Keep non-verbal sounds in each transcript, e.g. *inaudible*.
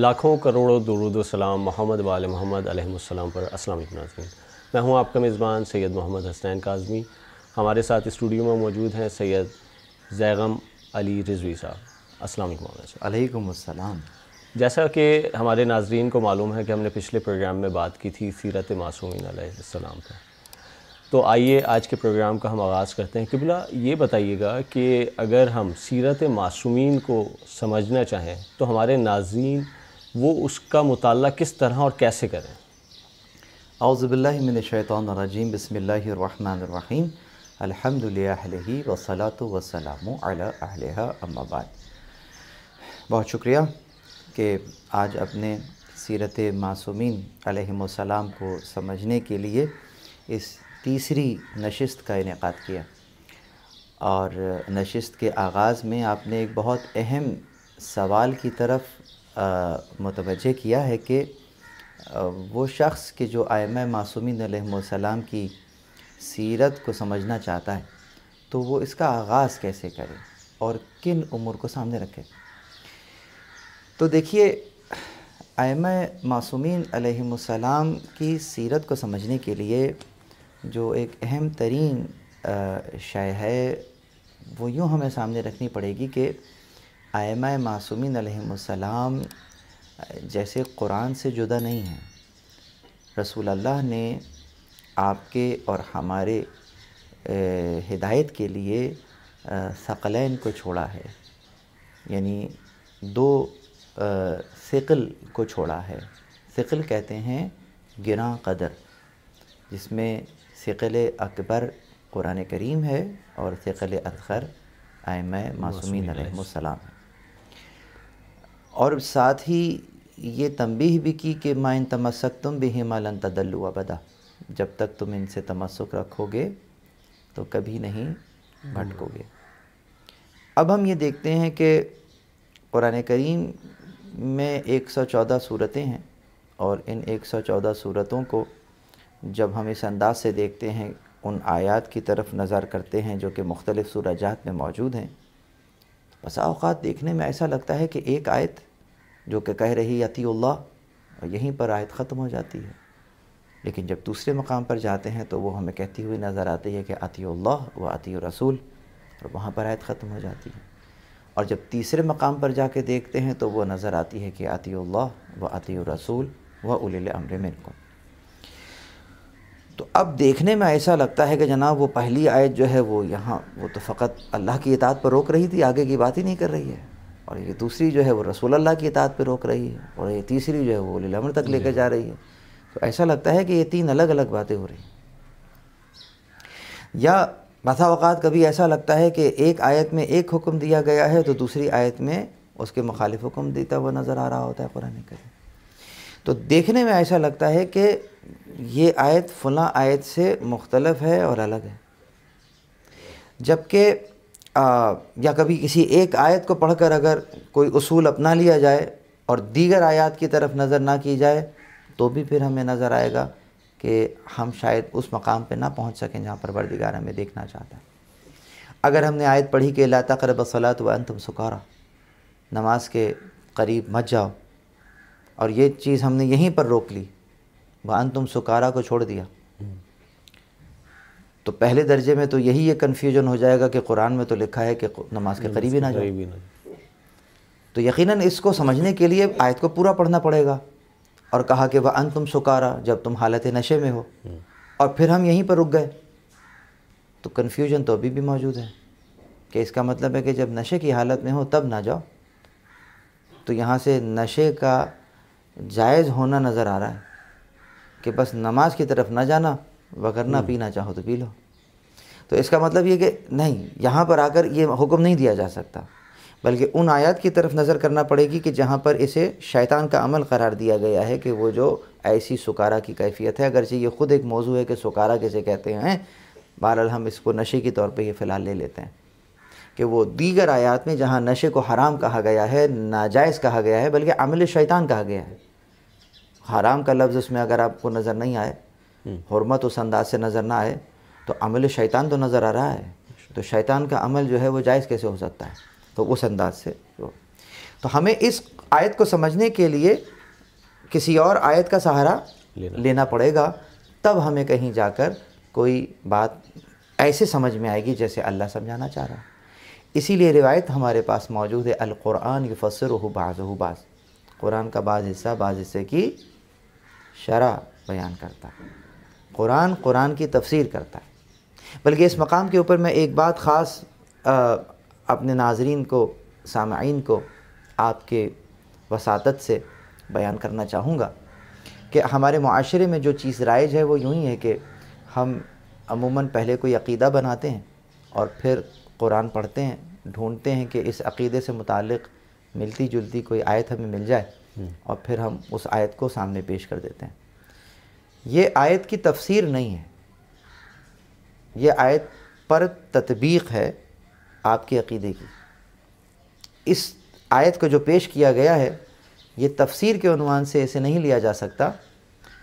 लाखों करोड़ों दरुद सलाम मोहम्मद वाल मोहम्मद अलहमसम पर असल नाजरीन मैं हूं आपका मेज़बान सैयद मोहम्मद हसनैन काजमी हमारे साथ स्टूडियो में मौजूद हैं सैयद जैगम अली रिजवी साहब असलम जैसा कि हमारे नाजरन को मालूम है कि हमने पिछले प्रोग्राम में बात की थी सीरत मासूमिन सलाम पर तो आइए आज के प्रोग्राम का हम आगाज़ करते हैं किबला ये बताइएगा कि अगर हम सीरत मासूमिन को समझना चाहें तो हमारे नाजीन वो उसका मुताल किस तरह और कैसे करें अउज़बिल्लिमिनशैतरजीम बसमीम अलहमदिल्ही वसलात वसलाम अम्माबाद बहुत शुक्रिया कि आज अपने सीरत मासूमिन सलाम को समझने के लिए इस तीसरी नशस्त का इनका किया और नशस्त के आगाज़ में आपने एक बहुत अहम सवाल की तरफ मुतवजह किया है कि वो शख्स के जो आयम मासूमिन सलाम की सीरत को समझना चाहता है तो वो इसका आगाज़ कैसे करे और किन उमूर को सामने रखे तो देखिए आयम मासूमिन सलाम की सीरत को समझने के लिए जो एक अहम तरीन शय है वो यूँ हमें सामने रखनी पड़ेगी कि आयमा मासूमिन अलैहिस्सलाम जैसे कुरान से जुदा नहीं हैं रसूल अल्लाह ने आपके और हमारे हिदायत के लिए सकलैन को छोड़ा है यानी दो सिकल को छोड़ा है सिकल कहते हैं गिरा कदर जिसमें सिकल अकबर कुरान करीम है और सिकल असगर आयम मासूमिन सलाम है और साथ ही ये तंबीह भी की कि माइन तमसक तुम भी हिमालन तदल्लु अबदा जब तक तुम इनसे तमसक रखोगे तो कभी नहीं भटकोगे अब हम ये देखते हैं कि कुरान करीम में 114 सूरतें हैं और इन 114 सूरतों को जब हम इस अंदाज से देखते हैं उन आयात की तरफ नज़र करते हैं जो कि मुख्तलिफ़ सूरजात में मौजूद हैं बसा अवत देखने में ऐसा लगता है कि एक आयत जो कि कह रही अती और यहीं पर आयत ख़त्म हो जाती है लेकिन जब दूसरे मकाम पर जाते हैं तो वो हमें कहती हुई नज़र आती है कि अती व अति रसूल और वहाँ पर आयत ख़त्म हो जाती है और जब तीसरे मकाम पर जाके देखते हैं तो वो नज़र आती है कि अती व अति रसूल व उल अमर को तो अब देखने में ऐसा लगता है कि जनाब वो पहली आयत जो है वो यहाँ वो तो फ़क्त अल्लाह की इतात पर रोक रही थी आगे की बात ही नहीं कर रही है और ये दूसरी जो है वो रसूल अल्लाह की इतात पे रोक रही है और ये तीसरी जो है वो लिलमर तक लेकर जा रही है तो ऐसा लगता है कि ये तीन अलग अलग बातें हो रही हैं या बसा कभी ऐसा लगता है कि एक आयत में एक हुक्म दिया गया है तो दूसरी आयत में उसके मुखालिफ हुक्म देता हुआ नज़र आ रहा होता है कुरान करीम तो देखने में ऐसा लगता है कि ये आयत फला आयत से मुख्तलफ है और अलग है जबकि आ, या कभी किसी एक आयत को पढ़कर अगर कोई उसूल अपना लिया जाए और दीगर आयात की तरफ नज़र ना की जाए तो भी फिर हमें नज़र आएगा कि हम शायद उस मकाम पे ना पहुंच सकें जहाँ वर्दिगार हमें देखना चाहता है अगर हमने आयत पढ़ी कि ला कर बसलात व अंतम सुखारा नमाज के करीब मत जाओ और ये चीज़ हमने यहीं पर रोक ली व अंतम सुखारा को छोड़ दिया तो पहले दर्जे में तो यही ये कन्फ्यूजन हो जाएगा कि कुरान में तो लिखा है कि नमाज के करीब ही ना जाए तो यकीनन इसको समझने के लिए आयत को पूरा पढ़ना पड़ेगा और कहा कि वह अंत तुम सुकारा जब तुम हालत नशे में हो हम्म। और फिर हम यहीं पर रुक गए तो कन्फ्यूजन तो अभी भी मौजूद है कि इसका मतलब है कि जब नशे की हालत में हो तब ना जाओ तो यहाँ से नशे का जायज़ होना नज़र आ रहा है कि बस नमाज की तरफ ना जाना अगर ना हम्म। पीना चाहो तो पी लो तो इसका मतलब ये कि नहीं यहाँ पर आकर ये हुक्म नहीं दिया जा सकता बल्कि उन आयत की तरफ नज़र करना पड़ेगी कि जहाँ पर इसे शैतान का अमल करार दिया गया है कि वो जो ऐसी सुकारा की कैफियत है अगरचे ये ख़ुद एक मौजू है कि सुकारा किसे कहते हैं बहरहाल हम इसको नशे के तौर पर ये फ़िलहाल ले लेते हैं कि वो दीगर आयात में जहाँ नशे को हराम कहा गया है नाजायज़ कहा गया है बल्कि अमल शैतान कहा गया है हराम का लफ्ज़ उसमें अगर आपको नज़र नहीं आए हरमत उस अंदाज से नज़र ना आए तो अमल शैतान तो नज़र आ रहा है तो शैतान का अमल जो है वो जायज़ कैसे हो सकता है तो उस अंदाज से तो हमें इस आयत को समझने के लिए किसी और आयत का सहारा लेना, लेना पड़ेगा तब हमें कहीं जाकर कोई बात ऐसे समझ में आएगी जैसे अल्लाह समझाना चाह रहा इसीलिए रिवायत हमारे पास मौजूद है अलकुरान हो बाज़ बाज़ कुरान का बाज़ हिस्सा बाज़ हिस्से की शरा बयान करता है कुरान कुरान की तफसीर करता है बल्कि इस मकाम के ऊपर मैं एक बात ख़ास अपने नाजरीन को सामीन को आपके वसात से बयान करना चाहूँगा कि हमारे माशरे में जो चीज़ राइज है वो यूँ ही है कि हम अमूमन पहले कोई अकीदा बनाते हैं और फिर कुरान पढ़ते हैं ढूंढते हैं कि इस अकीदे से मुतक मिलती जुलती कोई आयत हमें मिल जाए और फिर हम उस आयत को सामने पेश कर देते हैं ये आयत की तफसीर नहीं है ये आयत पर ततबीक है आपके अकीदे की इस आयत को जो पेश किया गया है ये तफसीर के अनवान से इसे नहीं लिया जा सकता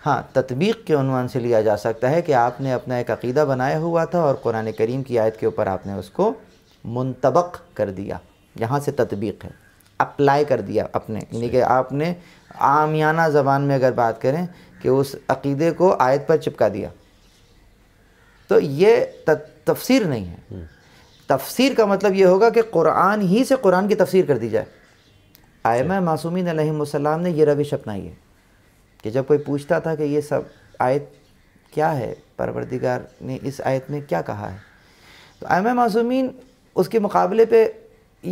हाँ ततबीक के अनवान से लिया जा सकता है कि आपने अपना एक अकीदा बनाया हुआ था और कुरान करीम की आयत के ऊपर आपने उसको मुंतबक कर दिया यहाँ से ततबीक है अप्लाई कर दिया अपने यानी कि आपने आमियाना ज़बान में अगर बात करें कि उस अकीदे को आयत पर चिपका दिया तो ये तफसीर नहीं है हम्म। तफसीर का मतलब ये होगा कि कुरान ही से कुरान की तफसीर कर दी जाए आयम मासूमिन अलैहिस्सलाम ने यह रविश अपनाई है कि जब कोई पूछता था कि ये सब आयत क्या है परवरदिगार ने इस आयत में क्या कहा है तो आयम मासूमिन उसके मुकाबले पर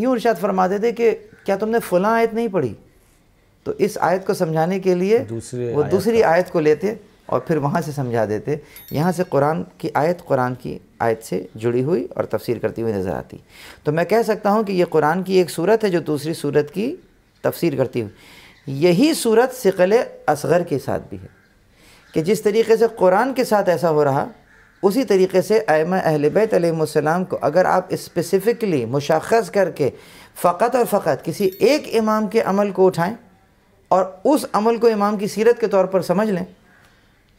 यूँ इर्शाद फरमाते थे कि क्या तुमने फला आयत नहीं पढ़ी तो इस आयत को समझाने के लिए दूसरे वो आयत दूसरी आयत को लेते और फिर वहाँ से समझा देते यहाँ से कुरान की आयत कुरान की आयत से जुड़ी हुई और तफसीर करती हुई नज़र आती तो मैं कह सकता हूँ कि ये कुरान की एक सूरत है जो दूसरी सूरत की तफसीर करती हुई यही सूरत शिकल असगर के साथ भी है कि जिस तरीके से कुरान के साथ ऐसा हो रहा उसी तरीके से आयम अहल बैतम को अगर आप इस्पेसिफ़िकली मुशख़ करके फ़कत और फ़कत किसी एक इमाम के अमल को उठाएँ और उस अमल को इमाम की सीरत के तौर पर समझ लें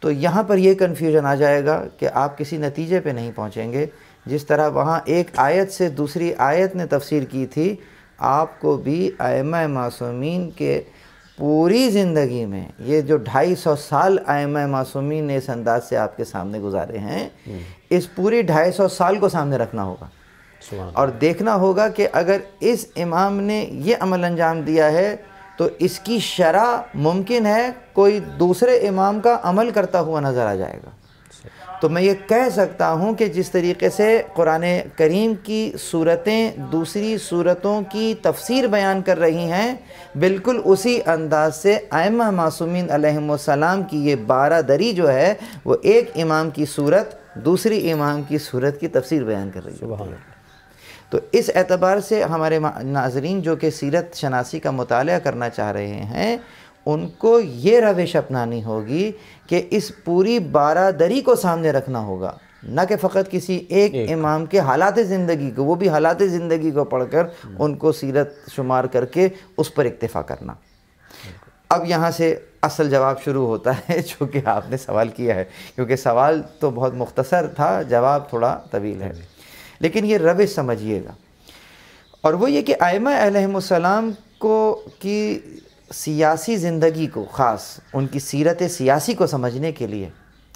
तो यहाँ पर यह कन्फ्यूजन आ जाएगा कि आप किसी नतीजे पर नहीं पहुँचेंगे जिस तरह वहाँ एक आयत से दूसरी आयत ने तफसीर की थी आपको भी आयम मासूमी के पूरी ज़िंदगी में ये जो ढाई सौ साल आयम मासूमी ने इस अंदाज से आपके सामने गुजारे हैं हम्म। इस पूरी ढाई सौ साल को सामने रखना होगा और देखना होगा कि अगर इस इमाम ने ये अमल अंजाम दिया है तो इसकी शरा मुमकिन है कोई दूसरे इमाम का अमल करता हुआ नज़र आ जाएगा तो मैं ये कह सकता हूँ कि जिस तरीके से कुरान करीम की सूरतें दूसरी सूरतों की तफसीर बयान कर रही हैं बिल्कुल उसी अंदाज से आयम मासूमिन सलाम की ये दरी जो है वो एक इमाम की सूरत दूसरी इमाम की सूरत की तफसीर बयान कर रही है तो इस एतबार से हमारे नाजरीन जो कि सीरत शनासी का मताल करना चाह रहे हैं उनको ये रविश अपनानी होगी कि इस पूरी बारादरी को सामने रखना होगा न कि फ़कत किसी एक, एक इमाम के हालात ज़िंदगी को वो भी हालात ज़िंदगी को पढ़कर हम्म। उनको सीरत शुमार करके उस पर इक्तफ़ा करना अब यहाँ से असल जवाब शुरू होता है *laughs* जो कि आपने सवाल किया है क्योंकि सवाल तो बहुत मुख्तसर था जवाब थोड़ा तवील है लेकिन ये रविश समझिएगा और वो ये कि आयमा अलैहिस्सलाम को की सियासी ज़िंदगी को ख़ास उनकी सीरत सियासी को समझने के लिए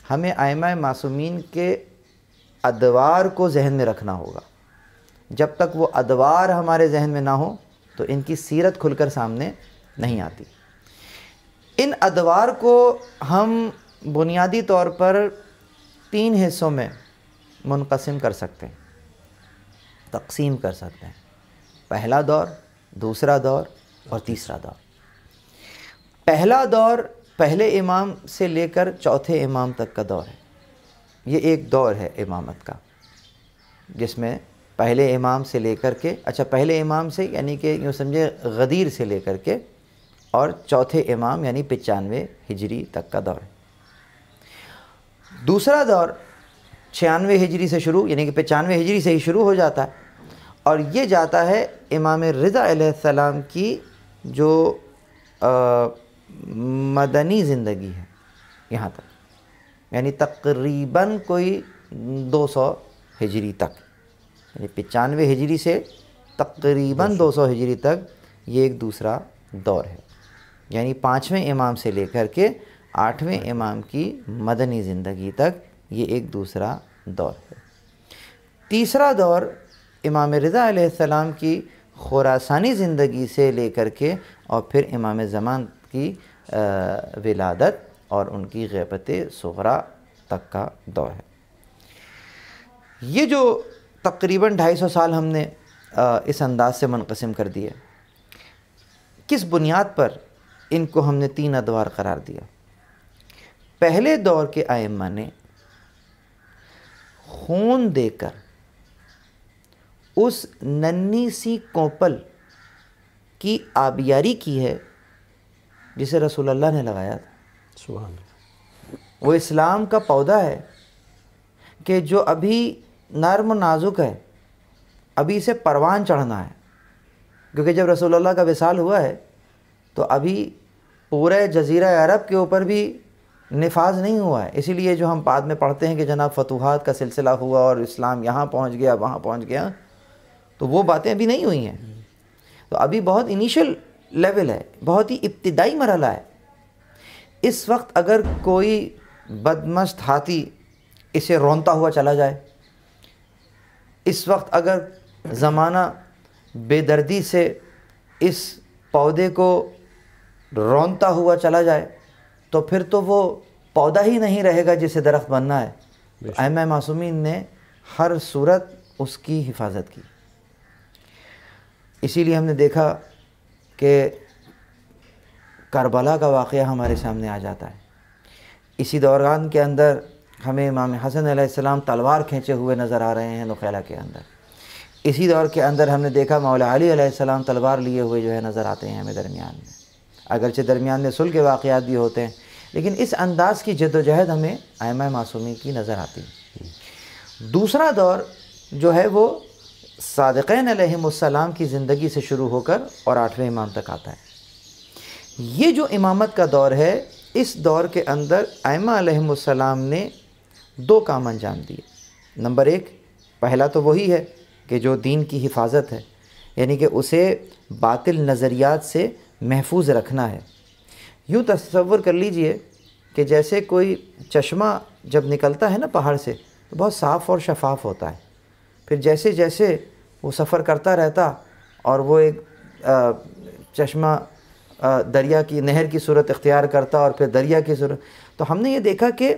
हमें आयमा मासूमीन के अदवार को जहन में रखना होगा जब तक वो अदवार हमारे जहन में ना हो तो इनकी सीरत खुलकर सामने नहीं आती इन अदवार को हम बुनियादी तौर पर तीन हिस्सों में मुनकसम कर सकते हैं तकसीम कर सकते हैं पहला दौर दूसरा दौर और तीसरा दौर पहला दौर पहले इमाम से लेकर चौथे इमाम तक का दौर है ये एक दौर है इमामत का जिसमें पहले इमाम से लेकर के अच्छा पहले इमाम से यानी कि यूँ समझे गदीर से लेकर के और चौथे इमाम यानी पचानवे हिजरी तक का दौर है दूसरा दौर छियानवे हिजरी से शुरू यानी कि पचानवे हिजरी से ही शुरू हो जाता है और ये जाता है इमाम रज़ा सलाम की जो आ, मदनी ज़िंदगी है यहाँ तक यानी तकरीबन कोई 200 हिजरी तक यानी पचानवे हिजरी से तकरीबन 200 हिजरी तक ये एक दूसरा दौर है यानी पाँचवें इमाम से लेकर के आठवें हाँ। इमाम की मदनी ज़िंदगी तक ये एक दूसरा दौर है तीसरा दौर इमाम रज़ा सलाम की खुरासानी ज़िंदगी से लेकर के और फिर इमाम ज़मान की विलादत और उनकी गैबत सहरा तक का दौर है ये जो तकरीबन ढाई सौ साल हमने इस अंदाज से मुनकसम कर दिए किस बुनियाद पर इनको हमने तीन अदवार करार दिया पहले दौर के आयमा ने खून देकर उस नन्ही सी कोपल की आबियारी की है जिसे अल्लाह ने लगाया था वो इस्लाम का पौधा है कि जो अभी नर्म नाजुक है अभी इसे परवान चढ़ना है क्योंकि जब अल्लाह का विसाल हुआ है तो अभी पूरे जजीरा अरब के ऊपर भी नफाज नहीं हुआ है इसीलिए जो हम बाद में पढ़ते हैं कि जनाब फतूहत का सिलसिला हुआ और इस्लाम यहाँ पहुँच गया वहाँ पहुँच गया तो वो बातें अभी नहीं हुई हैं तो अभी बहुत इनिशियल लेवल है बहुत ही इब्तदाई मरहला है इस वक्त अगर कोई बदमस्त हाथी इसे रोनता हुआ चला जाए इस वक्त अगर ज़माना बेदर्दी से इस पौधे को रोनता हुआ चला जाए तो फिर तो वो पौधा ही नहीं रहेगा जिसे दरख्त बनना है तो ए मासूमिन ने हर सूरत उसकी हिफाजत की इसीलिए हमने देखा कि करबला का वाक़ हमारे सामने आ जाता है इसी दौरान के अंदर हमें इमाम हसन आसमाम तलवार खींचे हुए नज़र आ रहे हैं नुखैला के अंदर इसी दौर के अंदर हमने देखा मौला अली तलवार लिए हुए जो है नज़र आते हैं हमें दरमियान में अगरचे दरमियान में सुल के वाक़ात भी होते हैं लेकिन इस अंदाज़ की जदोजहद हमें आयम मासूमी की नज़र आती है दूसरा दौर जो है वो सदक़ैन की ज़िंदगी से शुरू होकर और आठवें इमाम तक आता है ये जो इमामत का दौर है इस दौर के अंदर आयमा ने दो काम अंजाम दिए नंबर एक पहला तो वही है कि जो दीन की हिफाजत है यानी कि उसे बातिल नज़रियात से महफूज रखना है यूँ तस्वुर कर लीजिए कि जैसे कोई चश्मा जब निकलता है ना पहाड़ से तो बहुत साफ़ और शफाफ होता है फिर जैसे जैसे वो सफ़र करता रहता और वो एक चश्मा दरिया की नहर की सूरत इख्तियार करता और फिर दरिया की सूरत तो हमने ये देखा कि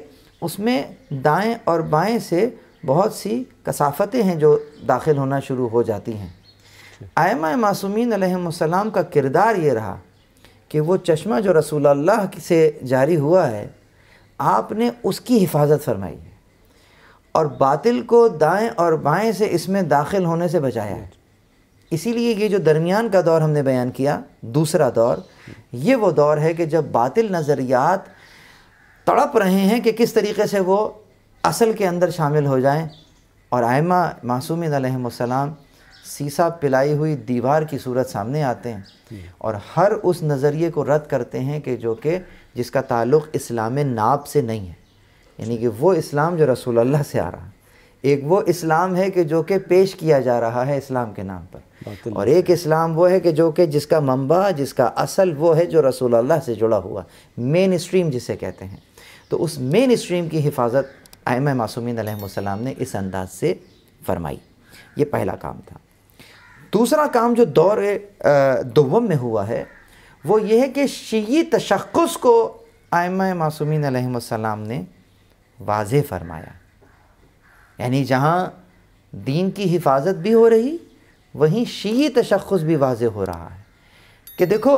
उसमें दाएं और बाएं से बहुत सी कसाफतें हैं जो दाखिल होना शुरू हो जाती हैं आयमा मासूमिन अलैहिस्सलाम का किरदार ये रहा कि वो चश्मा जो रसूल अल्लाह से जारी हुआ है आपने उसकी हिफाजत फरमाई है और बातिल को दाएं और बाएं से इसमें दाखिल होने से बचाया है इसीलिए ये जो दरमियान का दौर हमने बयान किया दूसरा दौर ये वो दौर है कि जब बातिल नज़रियात तड़प रहे हैं कि किस तरीके से वो असल के अंदर शामिल हो जाएं और आयमा मासूमिन सलाम सीसा पिलाई हुई दीवार की सूरत सामने आते हैं और हर उस नज़रिए को रद्द करते हैं कि जो कि जिसका ताल्लुक़ इस्लाम नाप से नहीं है यानी कि वो इस्लाम जो रसूल अल्लाह से आ रहा है एक वो इस्लाम है कि जो कि पेश किया जा रहा है इस्लाम के नाम पर और एक इस्लाम वो है कि जो कि जिसका मंबा जिसका असल वो है जो रसूल अल्लाह से जुड़ा हुआ मेन स्ट्रीम जिसे कहते हैं तो उस मेन स्ट्रीम की हिफाजत आयम मासूमिन सलाम ने इस अंदाज से फरमाई ये पहला काम था दूसरा काम जो दौर दोम में हुआ है वो ये है कि शी तशखस को आयम मासूमिन सलाम ने वाज फरमाया यानी जहाँ दीन की हिफाजत भी हो रही वहीं शी तशखस भी वाज हो रहा है कि देखो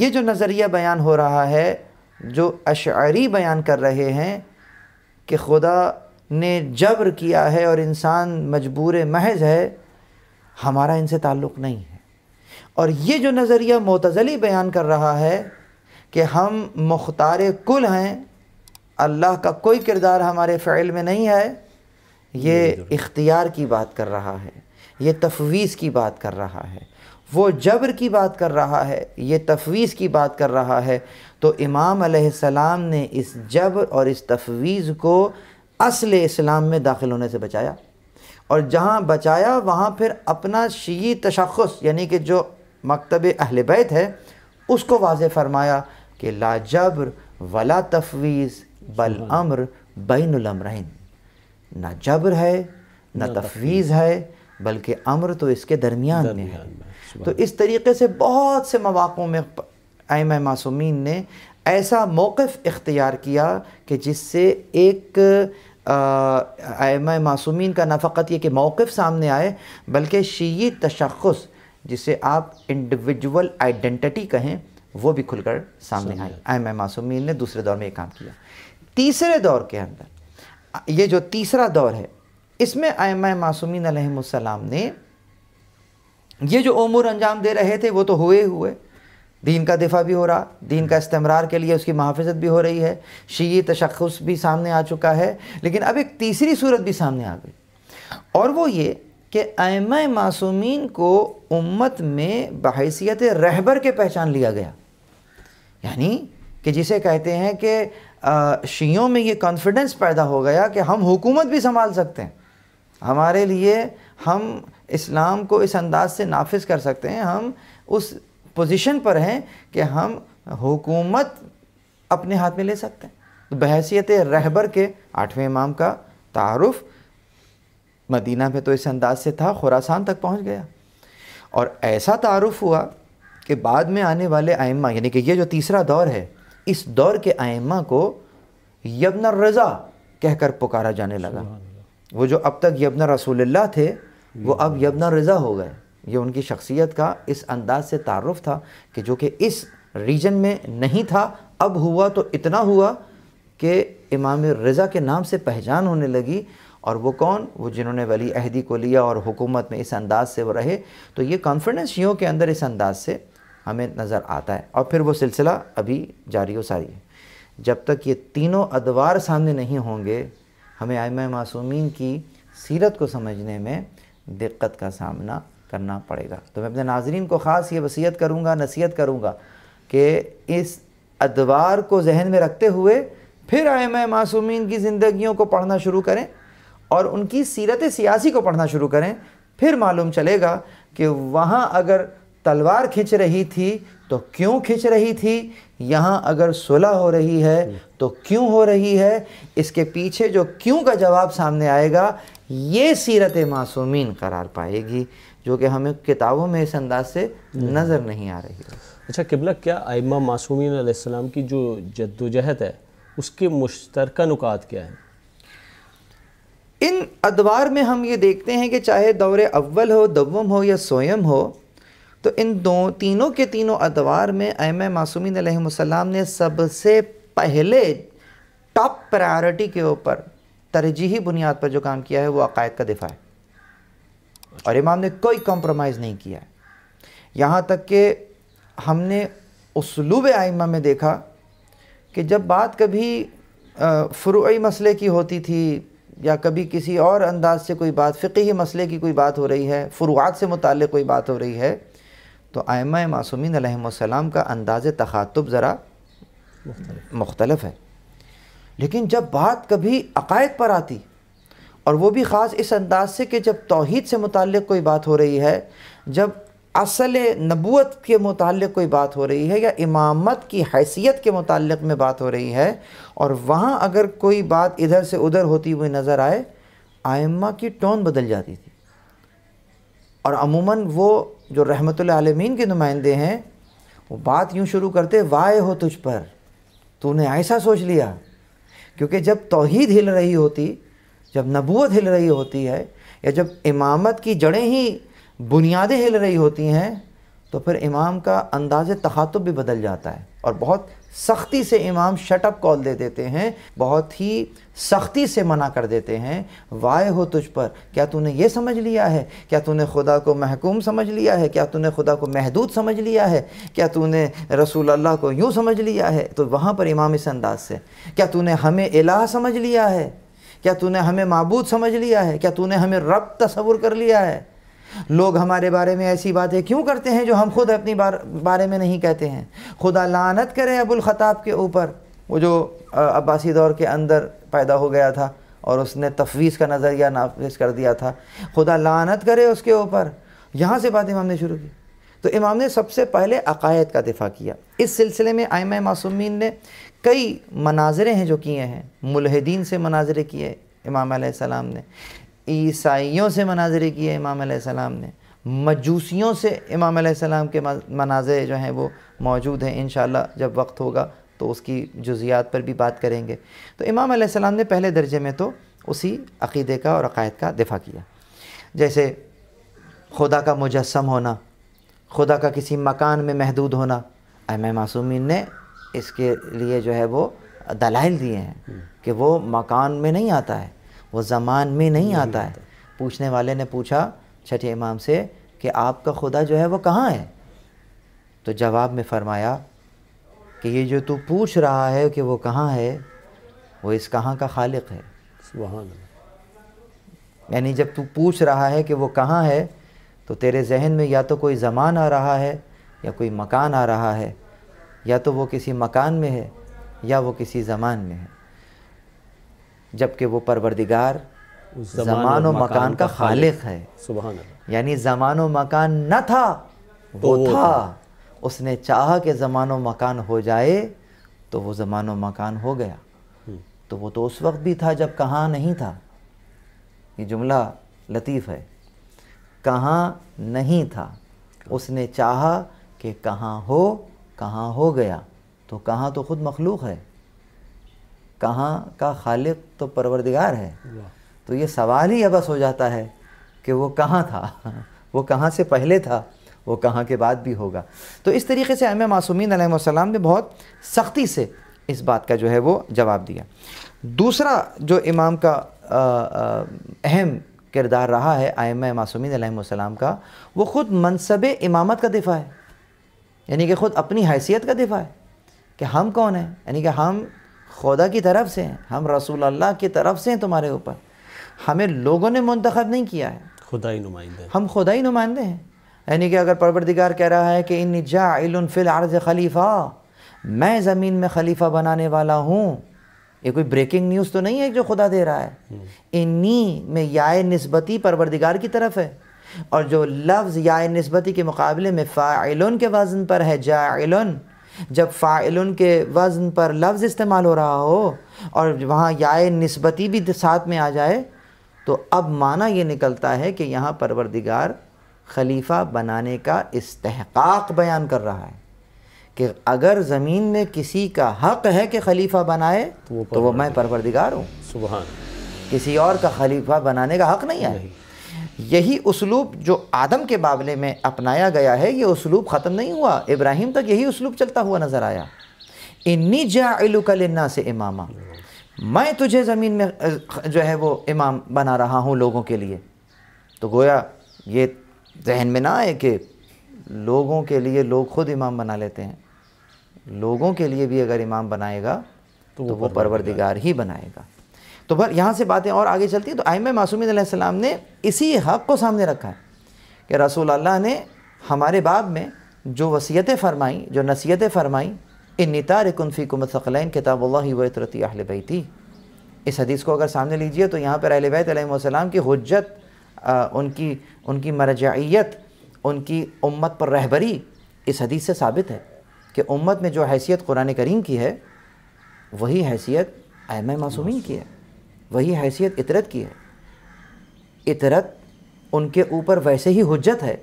ये जो नज़रिया बयान हो रहा है जो अशारी बयान कर रहे हैं कि खुदा ने जबर किया है और इंसान मजबूर महज है हमारा इनसे ताल्लुक़ नहीं है और ये जो नज़रिया मतज़ली बयान कर रहा है कि हम मुख्तार कुल हैं अल्लाह का कोई किरदार हमारे फ़ैल में नहीं है ये इख्तियार की बात कर रहा है ये तफवीज़ की बात कर रहा है वो जबर की बात कर रहा है ये तफवीज़ की बात कर रहा है तो इमाम सलाम ने इस जबर और इस तफवीज़ को असल इस्लाम में दाखिल होने से बचाया और जहाँ बचाया वहाँ फिर अपना शी तशखस यानी कि जो मकतब अहल बैत है उसको वाज फरमाया कि लाजब्र वला तफवीज़ बल अम्र अमरैन ना जबर है ना तफवीज़ है बल्कि अम्र तो इसके दरमियान में है तो इस तरीके से बहुत से मौाक़ों में आयम मासूमिन ने ऐसा मौक़ इख्तियार किया कि जिससे एक आयम मासूमिन का ना यह ये कि मौक़ सामने आए बल्कि शी तशखस जिसे आप इंडिविजुअल आइडेंटिटी कहें वो भी खुलकर सामने आए आयम मासूमिन ने दूसरे दौर में ये काम किया तीसरे दौर के अंदर ये जो तीसरा दौर है इसमें आयम मासूमिन ने ये जो उमूर अंजाम दे रहे थे वो तो हुए हुए दीन का दिफा भी हो रहा दीन का इस्तेमरार के लिए उसकी महाफ़त भी हो रही है शी तशखस भी सामने आ चुका है लेकिन अब एक तीसरी सूरत भी सामने आ गई और वो ये कि आम मासूमिन को उम्मत में बहसीत रहबर के पहचान लिया गया यानी कि जिसे कहते हैं कि शियों में ये कॉन्फिडेंस पैदा हो गया कि हम हुकूमत भी संभाल सकते हैं हमारे लिए हम इस्लाम को इस अंदाज से नाफिज कर सकते हैं हम उस पोजीशन पर हैं कि हम हुकूमत अपने हाथ में ले सकते हैं तो बहसीत रहबर के आठवें इमाम का तारफ़ मदीना में तो इस अंदाज से था खुरासान तक पहुंच गया और ऐसा तारफ़ हुआ कि बाद में आने वाले आइमा यानी कि ये जो तीसरा दौर है इस दौर के आयमा को यबन रज़ा कहकर पुकारा जाने लगा वो जो अब तक यबन रसूलुल्लाह थे हम्म। वो अब यबन रज़ा हो गए ये उनकी शख्सियत का इस अंदाज से तारफ़ था कि जो कि इस रीजन में नहीं था अब हुआ तो इतना हुआ कि इमाम रज़ा के नाम से पहचान होने लगी और वो कौन वो जिन्होंने वली अहदी को लिया और हुकूमत में इस अंदाज से वो रहे तो ये कॉन्फिडेंस यूँ के अंदर इस अंदाज से हमें नज़र आता है और फिर वो सिलसिला अभी जारी हो सारी है जब तक ये तीनों अदवार सामने नहीं होंगे हमें आयम मासूमी की सीरत को समझने में दिक्कत का सामना करना पड़ेगा तो मैं अपने नाजरन को ख़ास ये वसीयत करूँगा नसीहत करूँगा कि इस अदवार को जहन में रखते हुए फिर आयम मासूमी की ज़िंदगियों को पढ़ना शुरू करें और उनकी सीरत सियासी को पढ़ना शुरू करें फिर मालूम चलेगा कि वहाँ अगर तलवार खींच रही थी तो क्यों खींच रही थी यहाँ अगर सुलह हो रही है तो क्यों हो रही है इसके पीछे जो क्यों का जवाब सामने आएगा ये सीरत मासूमीन करार पाएगी जो कि हमें किताबों में इस अंदाज से नज़र नहीं आ रही है अच्छा किबला क्या आयमा मासूमिन आसमाम की जो जद्दोजहद है उसके मुश्तरक नुकात क्या है इन अदवार में हम ये देखते हैं कि चाहे दौरे अव्वल हो दवम हो या सोयम हो तो इन दो तीनों के तीनों अदवार में ए मासूमिन सलाम ने सबसे पहले टॉप प्रायोरिटी के ऊपर तरजीही बुनियाद पर जो काम किया है वो अकायद का दिफा है और इमाम ने कोई कॉम्प्रोमाइज़ नहीं किया है यहाँ तक कि हमने उसलूब आइमा में देखा कि जब बात कभी फ़्रूई मसले की होती थी या कभी किसी और अंदाज से कोई बात फ़िकी मसले की कोई बात हो रही है फ़ुरुआत से मुतल कोई बात हो रही है तो आयमा मासूमिन सलाम का अंदाज़ तखातब ज़रा मुख्तलफ है लेकिन जब बात कभी अकायद पर आती और वो भी ख़ास इस अंदाज से कि जब तोहद से मुतल कोई बात हो रही है जब असल नबूत के मुतल कोई बात हो रही है या इमामत की हैसियत के मुतल में बात हो रही है और वहाँ अगर कोई बात इधर से उधर होती हुई नज़र आए आयमा की टोन बदल जाती थी और अमूमन वो जो रहमत आलमीन के नुमाइंदे हैं वो बात यूँ शुरू करते वाए हो तुझ पर तूने ऐसा सोच लिया क्योंकि जब तोहद हिल रही होती जब नबूत हिल रही होती है या जब इमामत की जड़ें ही बुनियादें हिल रही होती हैं तो फिर इमाम का अंदाज़ तहातुब भी बदल जाता है और बहुत सख्ती से इमाम शटअप कॉल दे देते हैं बहुत ही सख्ती से मना कर देते हैं वाय हो तुझ पर क्या तूने ये समझ लिया है क्या तूने खुदा को महकूम समझ लिया है क्या तूने खुदा को महदूद समझ लिया है क्या तूने रसूल अल्लाह को यूँ समझ लिया है तो वहाँ पर इमाम इस अंदाज से क्या तूने हमें इलाह समझ लिया है क्या तूने हमें मबूद समझ लिया है क्या तूने हमें रब तस्वुर कर लिया है लोग हमारे बारे में ऐसी बातें क्यों करते हैं जो हम खुद अपनी बार, बारे में नहीं कहते हैं खुदा लानत करें अबुल ख़ताब के ऊपर वो जो अब्बासी दौर के अंदर पैदा हो गया था और उसने तफवीज़ का नज़रिया नाफिज कर दिया था खुदा लानत करे उसके ऊपर यहाँ से बात इमाम ने शुरू की तो इमाम ने सबसे पहले अकायद का दिफा किया इस सिलसिले में आयम मासूमीन ने कई मनाजरे हैं जो किए हैं मुलहदीन से मनाजरे किए इमाम सलाम ने ईसाइयों से मनाजरे किए इमाम सलाम ने मजूसियों से इमाम सलाम के मनाजरे जो हैं वो मौजूद हैं इन जब वक्त होगा तो उसकी जुजियात पर भी बात करेंगे तो इमाम सलाम ने पहले दर्जे में तो उसी अकीदे का और अकायद का दिफा किया जैसे खुदा का मुजस्म होना खुदा का किसी मकान में महदूद होना एम मासूमिन ने इसके लिए जो है वो दलाइल दिए हैं कि वो मकान में नहीं आता है वो ज़मान में नहीं आता है पूछने वाले ने पूछा छठे इमाम से कि आपका खुदा जो है वो कहाँ है तो जवाब में फरमाया कि ये जो तू पूछ रहा है कि वो कहाँ है वो इस कहाँ का खालिक है यानी जब तू पूछ रहा है कि वो कहाँ है तो तेरे जहन में या तो कोई ज़मान आ रहा है या कोई मकान आ रहा है या तो वो किसी मकान में है या वो किसी ज़मान में है जबकि वो परवरदिगार जमान और मकान का खालिक है यानी जमान व मकान न था वो तो था उसने चाहा कि जमान व मकान हो जाए तो वो जमान व मकान हो गया हम्म। तो वो तो उस वक्त भी था जब कहाँ नहीं था ये जुमला लतीफ़ है कहाँ नहीं था उसने चाहा कि कहाँ हो कहाँ हो गया तो कहाँ तो ख़ुद मखलूक है कहाँ का खालिद तो परवरदिगार है तो ये सवाल ही अबस हो जाता है कि वो कहाँ था वो कहाँ से पहले था वो कहाँ के बाद भी होगा तो इस तरीके से अमे मासूमिन आसमाम ने बहुत सख्ती से इस बात का जो है वो जवाब दिया दूसरा जो इमाम का अहम किरदार रहा है आयम मासूमिन आसमाम का वो ख़ुद मनसब इमामत का दिफा है यानी कि ख़ुद अपनी हैसियत का दिफा है कि हम कौन हैं यानी कि हम खुदा की तरफ से हैं हम रसूल अल्लाह की तरफ से हैं तुम्हारे ऊपर हमें लोगों ने मंतखब नहीं किया है खुदाई नुमाइंदे हम खुदाई नुमाइंदे हैं यानी कि अगर परवरदिगार कह रहा है कि इन जा फिल अर्ज खलीफ़ा मैं ज़मीन में खलीफ़ा बनाने वाला हूँ ये कोई ब्रेकिंग न्यूज़ तो नहीं है जो खुदा दे रहा है इन्नी में याय नस्बती परवरदिगार की तरफ है और जो लफ्ज़ याय नस्बती के मुकाबले में फ़ाइलन के वज़न पर है जा जब फ़ाइल के वज़न पर लफ्ज़ इस्तेमाल हो रहा हो और वहाँ या नस्बती भी साथ में आ जाए तो अब माना ये निकलता है कि यहाँ परवरदिगार खलीफा बनाने का इस्तेहकाक बयान कर रहा है कि अगर ज़मीन में किसी का हक़ है कि खलीफा बनाए तो वो, तो वो मैं परवरदिगार हूँ सुबह किसी और का खलीफा बनाने का हक़ नहीं है यही उसलूब जो आदम के मामले में अपनाया गया है ये उसलूब ख़त्म नहीं हुआ इब्राहिम तक यही उसलूब चलता हुआ नज़र आया इन्नी जालुकलन्ना से इमामा मैं तुझे ज़मीन में जो है वो इमाम बना रहा हूँ लोगों के लिए तो गोया ये जहन में ना आए कि लोगों के लिए लोग खुद इमाम बना लेते हैं लोगों के लिए भी अगर इमाम बनाएगा तो, तो वो परवरदिगार ही बनाएगा तो भर यहाँ से बातें और आगे चलती हैं तो आयम सलाम ने इसी हक़ को सामने रखा है कि रसूल अल्लाह ने हमारे बाब में जो वसीयतें फ़रमाई जो नसीहतें फ़रमाईं इन नितारफ़ी कुमतलैन किताब वतरती अहल बई थी इस हदीस को अगर सामने लीजिए तो यहाँ पर अहल बैतम की हजत उनकी उनकी मरजाइत उनकी उम्मत पर रहबरी इस हदीस से साबित है कि उम्मत में जो हैसियत कुरान करीम की है वही हैसियत आयम मासूमिन की है वही हैसियत इतरत की है इतरत उनके ऊपर वैसे ही हजत है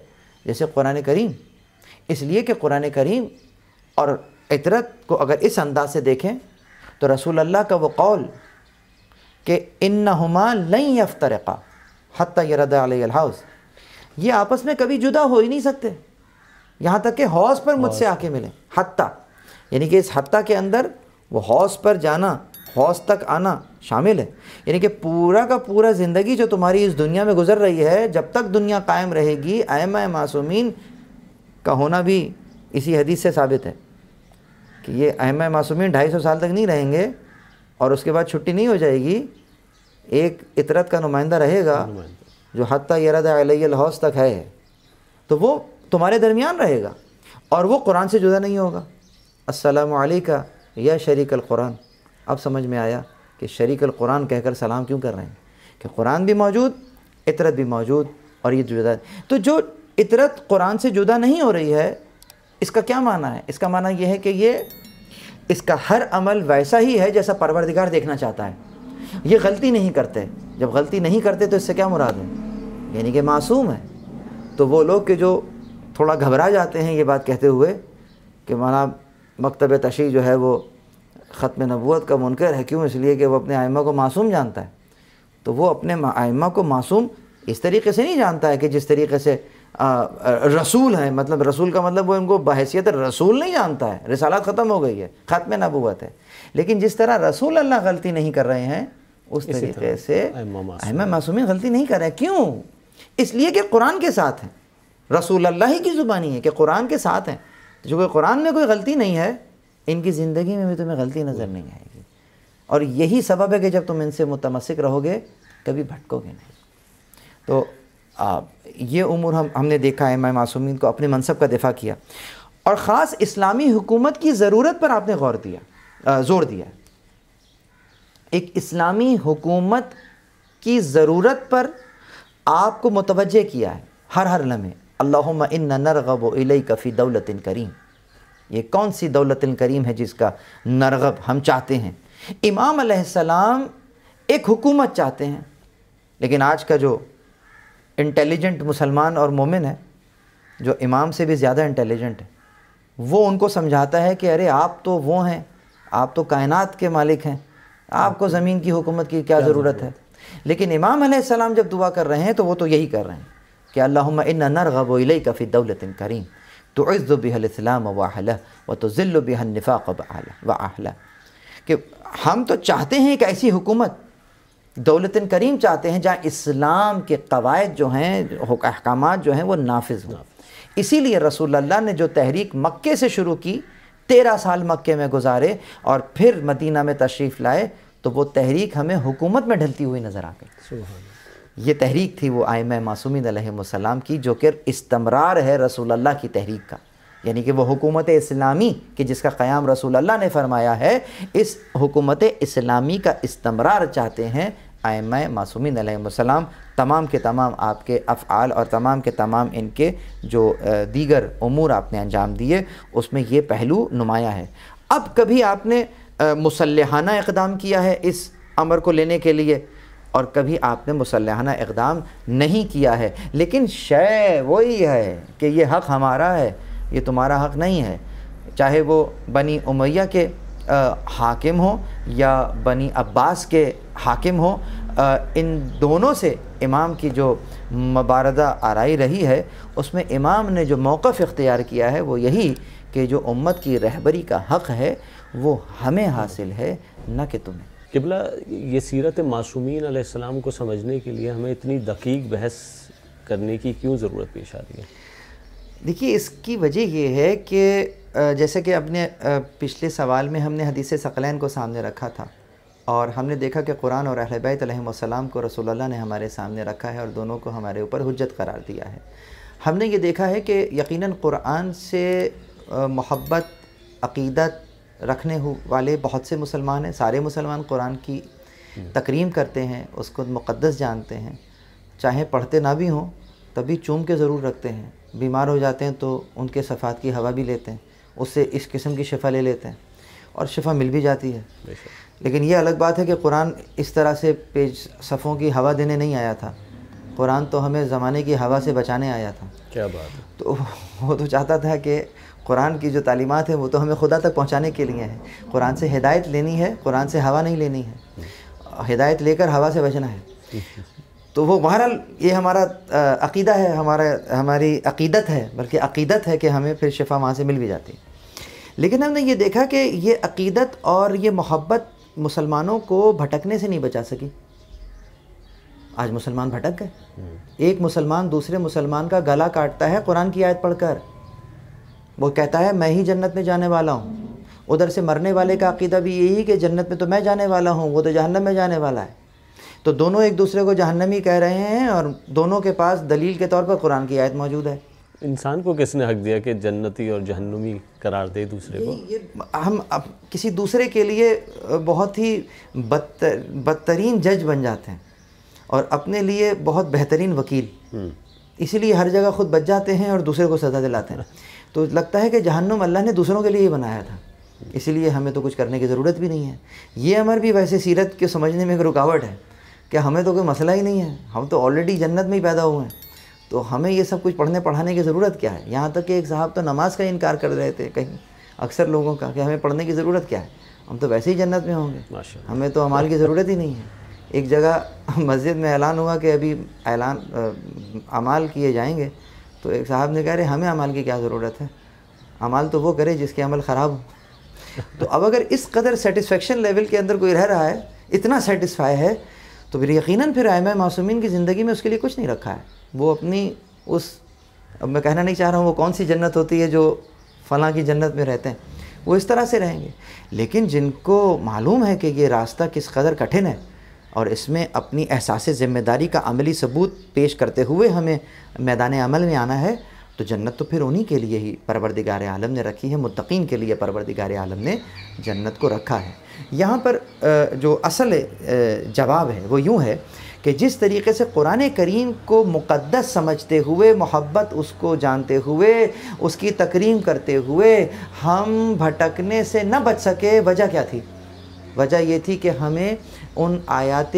जैसे कुरान करीम इसलिए कि कुरान करीम और इतरत को अगर इस अंदाज से देखें तो रसूल अल्लाह का वो कौल कि इन हमा नहीं अफ्तरक़ा हती हाउस ये आपस में कभी जुदा हो ही नहीं सकते यहाँ तक कि हौस पर मुझसे आके मिलें हती यानी कि इस हती के अंदर वो हौस पर जाना हौस तक आना शामिल है यानी कि पूरा का पूरा ज़िंदगी जो तुम्हारी इस दुनिया में गुजर रही है जब तक दुनिया कायम रहेगी आयम मासूमिन का होना भी इसी हदीस से साबित है कि ये अहम मासूमिन ढाई सौ साल तक नहीं रहेंगे और उसके बाद छुट्टी नहीं हो जाएगी एक इतरत का नुमाइंदा रहेगा जो हती यरद हौस तक है तो वो तुम्हारे दरमियान रहेगा और वो कुरान से जुदा नहीं होगा असलम या शरीक कुरान अब समझ में आया कि शरीक कुरान कहकर सलाम क्यों कर रहे हैं कि कुरान भी मौजूद इतरत भी मौजूद और ये जुदा तो जो इतरत कुरान से जुदा नहीं हो रही है इसका क्या माना है इसका माना यह है कि ये इसका हर अमल वैसा ही है जैसा परवरदिगार देखना चाहता है ये गलती नहीं करते जब गलती नहीं करते तो इससे क्या मुराद है यानी कि मासूम है तो वो लोग के जो थोड़ा घबरा जाते हैं ये बात कहते हुए कि माना मकतब तशी जो है वो ख़त्म नबूत का मुनकर है क्यों इसलिए कि वो अपने आयमा को मासूम जानता है तो वो अपने आयमा को मासूम इस तरीके से नहीं जानता है कि जिस तरीके से आ, रसूल हैं मतलब रसूल का मतलब वो इनको बहसीत रसूल नहीं जानता है रसालत ख़त्म हो गई है ख़त्म नबूत है लेकिन जिस तरह रसूल अल्लाह गलती नहीं कर रहे हैं उस तरीके से अहम मासूमी गलती नहीं कर रहे हैं क्यों इसलिए कि कुरान के साथ हैं रसूल अल्लाह ही की ज़ुबानी है कि कुरान के साथ हैं तो जो कुरान में कोई गलती नहीं है इनकी ज़िंदगी में भी तुम्हें गलती नज़र नहीं आएगी और यही सबब है कि जब तुम इनसे मुतमसिक रहोगे कभी भटकोगे नहीं तो आ, ये उम्र हम हमने देखा है मैं मासूमिन को अपने मनसब का दिफा किया और ख़ास इस्लामी हुकूमत की ज़रूरत पर आपने गौर दिया ज़ोर दिया एक इस्लामी हुकूमत की ज़रूरत पर आपको मुतवजह किया है हर हर लम्हे अल्लाह इन नरगब इलई कफ़ी दौलत करीम ये कौन सी दौलत करीम है जिसका नरगब हम चाहते हैं इमाम सलाम एक हुकूमत चाहते हैं लेकिन आज का जो इंटेलिजेंट मुसलमान और मोमिन है जो इमाम से भी ज़्यादा इंटेलिजेंट है वो उनको समझाता है कि अरे आप तो वो हैं आप तो कायनात के मालिक हैं आपको ज़मीन की हुकूमत की क्या ज़रूरत है लेकिन इमाम सलाम जब दुआ कर रहे हैं तो वो तो यही कर रहे हैं कि अल्लाह इन नरगब वही कफ़ी दौलत करीम तो इज़ बिहलस्लाम वाहल व तो ज़िल्ल बिहनफ़ाक़ वाहला कि हम तो चाहते हैं एक ऐसी हुकूमत दौलत करीम चाहते हैं जहाँ इस्लाम के कवायद जो हैं अहकाम जो हैं वो नाफिज हों इसीलिए रसूलुल्लाह ने जो तहरीक मक् से शुरू की तेरह साल मक् में गुजारे और फिर मदीना में तशरीफ़ लाए तो वो तहरीक हमें हुकूमत में ढलती हुई नज़र आ गई ये तहरीक थी वो आयम मासूमिन सलाम की जो कि इस्तमरार है रसूल अल्लाह की तहरीक का यानी कि वो हुकूमत इस्लामी कि जिसका क़्याम रसूल अल्लाह ने फरमाया है इस हुकूमत इस्लामी का इस्तमरार चाहते हैं आयम मासूमिन सलाम तमाम के तमाम आपके अफ़ाल और तमाम के तमाम इनके जो दीगर अमूर आपने अंजाम दिए उसमें ये पहलू नुमाया है अब कभी आपने मुसलहाना इकदाम किया है इस अमर को लेने के लिए और कभी आपने मुसलहाना इकदाम नहीं किया है लेकिन शय वही है कि ये हक़ हमारा है ये तुम्हारा हक़ नहीं है चाहे वो बनी उमैया के आ, हाकिम हो या बनी अब्बास के हाकिम हो आ, इन दोनों से इमाम की जो मबारदा आरई रही है उसमें इमाम ने जो मौक़ इख्तियार किया है वो यही कि जो उम्मत की रहबरी का हक़ है वो हमें हासिल है न कि तुम्हें किबला ये सीरत मासूमिन आसमाम को समझने के लिए हमें इतनी दकीक बहस करने की क्यों ज़रूरत पेश आ रही है देखिए इसकी वजह यह है कि जैसे कि अपने पिछले सवाल में हमने हदीस सकलैन को सामने रखा था और हमने देखा कि कुरान और अहलबैतम को रसोल्ला ने हमारे सामने रखा है और दोनों को हमारे ऊपर हजत करार दिया है हमने ये देखा है कि यकीनन कुरान से मोहब्बत अकीदत रखने वाले बहुत से मुसलमान हैं सारे मुसलमान कुरान की हम्म। तकरीम करते हैं उसको मुक़दस जानते हैं चाहे पढ़ते ना भी हों तभी चूम के ज़रूर रखते हैं बीमार हो जाते हैं तो उनके सफ़ात की हवा भी लेते हैं उससे इस किस्म की शफ़ा ले लेते हैं और शफ़ा मिल भी जाती है लेकिन ये अलग बात है कि कुरान इस तरह से पेज सफ़ों की हवा देने नहीं आया था कुरान तो हमें ज़माने की हवा से बचाने आया था क्या बात तो वो तो चाहता था कि कुरान की जो तालीमत है वो तो हमें खुदा तक पहुँचाने के लिए हैं कुरान से हिदायत लेनी है कुरान से हवा नहीं लेनी है हिदायत लेकर हवा से बचना है तो वो बहरहाल ये हमारा अकीदा है हमारा हमारी अकीदत है बल्कि अकीदत है कि हमें फिर शिफा वहाँ से मिल भी जाती लेकिन हमने ये देखा कि ये अकीदत और ये मोहब्बत मुसलमानों को भटकने से नहीं बचा सकी आज मुसलमान भटक गए हम्म। एक मुसलमान दूसरे मुसलमान का गला काटता है कुरान की आयत पढ़कर वो कहता है मैं ही जन्नत में जाने वाला हूँ उधर से मरने वाले का अकीदा भी यही कि जन्नत में तो मैं जाने वाला हूँ वो तो जहन्नम में जाने वाला है तो दोनों एक दूसरे को ही कह रहे हैं और दोनों के पास दलील के तौर पर कुरान की आयत मौजूद है इंसान को किसने हक दिया कि जन्नती और जहन्नुमी करार दे दूसरे को ये हम अब किसी दूसरे के लिए बहुत ही बदतर बदतरीन जज बन जाते हैं और अपने लिए बहुत बेहतरीन वकील हम्म। इसीलिए हर जगह खुद बच जाते हैं और दूसरे को सजा दिलाते हैं तो लगता है कि जहन्नुम अल्लाह ने दूसरों के लिए ही बनाया था इसीलिए हमें तो कुछ करने की ज़रूरत भी नहीं है ये अमर भी वैसे सीरत के समझने में एक रुकावट है कि हमें तो कोई मसला ही नहीं है हम तो ऑलरेडी जन्नत में ही पैदा हुए हैं तो हमें ये सब कुछ पढ़ने पढ़ाने की ज़रूरत क्या है यहाँ तक कि एक साहब तो नमाज का इनकार कर रहे थे कहीं अक्सर लोगों का कि हमें पढ़ने की ज़रूरत क्या है हम तो वैसे ही जन्नत में होंगे हमें तो अमाल की ज़रूरत ही नहीं है एक जगह *laughs* मस्जिद में ऐलान हुआ कि अभी ऐलान अमाल किए जाएंगे तो एक साहब ने कह रहे हमें अमाल की क्या ज़रूरत है अमाल तो वो करे जिसके अमल ख़राब हो तो अब अगर इस कदर सेटिस्फेक्शन लेवल के अंदर कोई रह रहा है इतना सेटिस्फाई है तो फिर यकीनन फिर आयम मासूमिन की ज़िंदगी में उसके लिए कुछ नहीं रखा है वो अपनी उस अब मैं कहना नहीं चाह रहा हूँ वो कौन सी जन्नत होती है जो फ़लाँ की जन्नत में रहते हैं वो इस तरह से रहेंगे लेकिन जिनको मालूम है कि ये रास्ता किस कदर कठिन है और इसमें अपनी एहसास ज़िम्मेदारी का अमली सबूत पेश करते हुए हमें मैदान अमल में आना है तो जन्नत तो फिर उन्हीं के लिए ही परवरदिगार आलम ने रखी है मुतकीन के लिए परवरदिगार आलम ने जन्नत को रखा है यहाँ पर जो असल जवाब है वो यूँ है कि जिस तरीके से कुरान करीम को मुक़दस समझते हुए मोहब्बत उसको जानते हुए उसकी तकरीम करते हुए हम भटकने से न बच सके वजह क्या थी वजह ये थी कि हमें उन आयात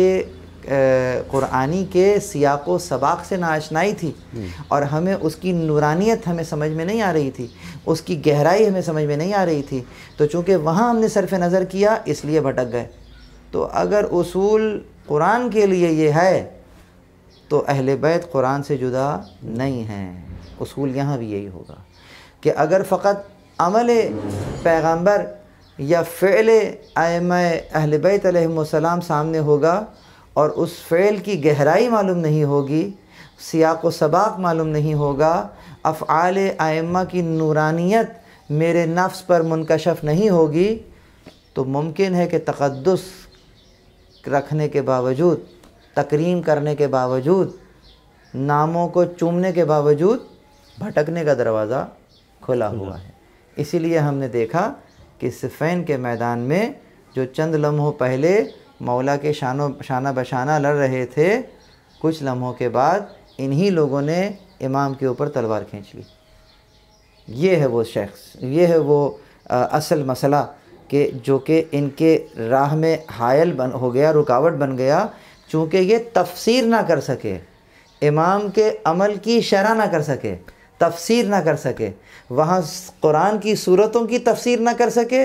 क़ुरानी के सियाक व सबाक से नाशनाई थी हम्म। और हमें उसकी नूरानियत हमें समझ में नहीं आ रही थी उसकी गहराई हमें समझ में नहीं आ रही थी तो चूँकि वहाँ हमने सरफ नज़र किया इसलिए भटक गए तो अगर असूल कुरान के लिए ये है तो अहल बैत कुरान से जुदा नहीं हैं उसूल यहाँ भी यही होगा कि अगर फ़कत अमल पैगम्बर या फ़ैल आयम अहल बैतम सामने होगा और उस फ़ैल की गहराई मालूम नहीं होगी सियाक व सबाक मालूम नहीं होगा अफ़ाल आयमा की नूरानियत मेरे नफ्स पर मुनकशफ नहीं होगी तो मुमकिन है कि तकदस रखने के बावजूद तकरीम करने के बावजूद नामों को चूमने के बावजूद भटकने का दरवाज़ा खुला हुआ है इसीलिए हमने देखा कि सिफ़ैन के मैदान में जो चंद लम्हों पहले मौला के शानों शाना बशाना लड़ रहे थे कुछ लम्हों के बाद इन्हीं लोगों ने इमाम के ऊपर तलवार खींच ली ये है वो शख्स ये है वो आ, असल मसला कि जो कि इनके राह में हायल बन हो गया रुकावट बन गया चूँकि ये तफसीर ना कर सके इमाम के अमल की शरह ना कर सके तफसीर ना कर सके वहाँ कुरान की सूरतों की तफसीर ना कर सके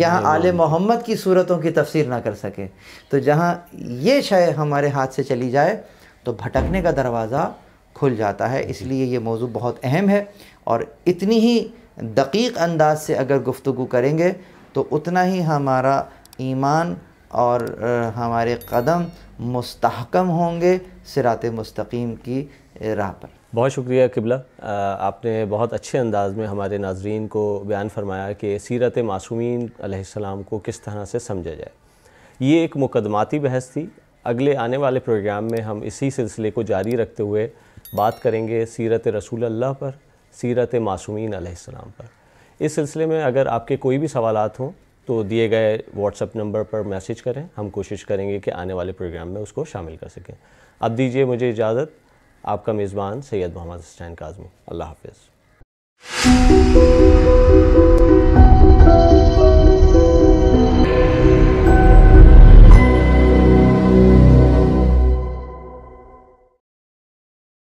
यहाँ आल मोहम्मद की सूरतों की तफसीर ना कर सके तो जहाँ ये शय हमारे हाथ से चली जाए तो भटकने का दरवाज़ा खुल जाता है इसलिए ये मौजू बहुत अहम है और इतनी ही दकीक अंदाज से अगर गुफ्तु करेंगे तो उतना ही हमारा ईमान और हमारे कदम मस्तकम होंगे सिरात मस्तकीम की राह पर बहुत शुक्रिया किबला आपने बहुत अच्छे अंदाज में हमारे नाजरीन को बयान फरमाया कि सीरत मासूमिन अलैहिस्सलाम को किस तरह से समझा जाए ये एक मुकदमाती बहस थी अगले आने वाले प्रोग्राम में हम इसी सिलसिले को जारी रखते हुए बात करेंगे सीरत रसूल अल्लाह पर सीरत मासूमिन अलैहिस्सलाम पर इस सिलसिले में अगर आपके कोई भी सवाल हों तो दिए गए व्हाट्सएप नंबर पर मैसेज करें हम कोशिश करेंगे कि आने वाले प्रोग्राम में उसको शामिल कर सकें अब दीजिए मुझे इजाज़त आपका मेज़बान सैयद मोहम्मद हसैन काजमी अल्लाह हाफिज़